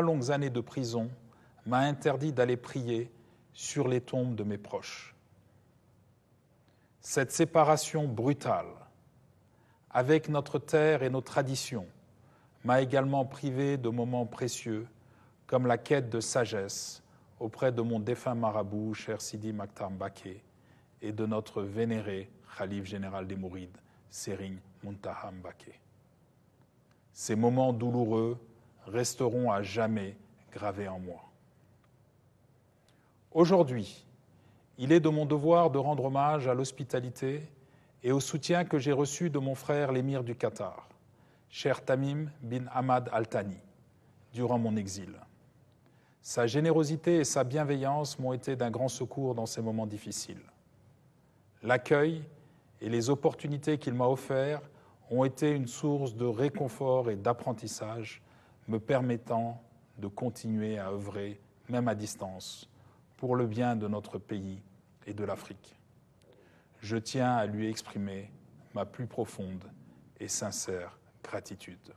longues années de prison m'a interdit d'aller prier sur les tombes de mes proches. Cette séparation brutale avec notre terre et nos traditions m'a également privé de moments précieux comme la quête de sagesse auprès de mon défunt marabout, cher Sidi Maktam et de notre vénéré Khalif général des Mourides, Sering Muntaham Ces moments douloureux resteront à jamais gravés en moi. Aujourd'hui, il est de mon devoir de rendre hommage à l'hospitalité et au soutien que j'ai reçu de mon frère l'émir du Qatar, cher Tamim bin Ahmad Al-Thani, durant mon exil. Sa générosité et sa bienveillance m'ont été d'un grand secours dans ces moments difficiles. L'accueil et les opportunités qu'il m'a offerts ont été une source de réconfort et d'apprentissage me permettant de continuer à œuvrer, même à distance, pour le bien de notre pays et de l'Afrique. Je tiens à lui exprimer ma plus profonde et sincère gratitude.